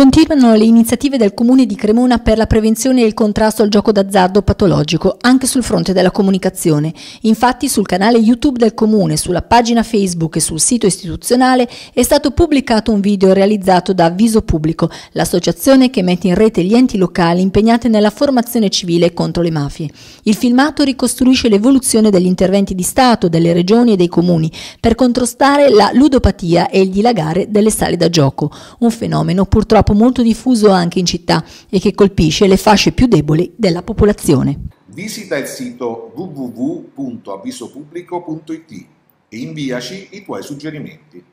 Continuano le iniziative del Comune di Cremona per la prevenzione e il contrasto al gioco d'azzardo patologico, anche sul fronte della comunicazione. Infatti sul canale YouTube del Comune, sulla pagina Facebook e sul sito istituzionale è stato pubblicato un video realizzato da Avviso Pubblico, l'associazione che mette in rete gli enti locali impegnati nella formazione civile contro le mafie. Il filmato ricostruisce l'evoluzione degli interventi di Stato, delle regioni e dei comuni per contrastare la ludopatia e il dilagare delle sale da gioco, un fenomeno purtroppo campo molto diffuso anche in città e che colpisce le fasce più deboli della popolazione. Visita il sito www.avvisopubblico.it e inviaci i tuoi suggerimenti.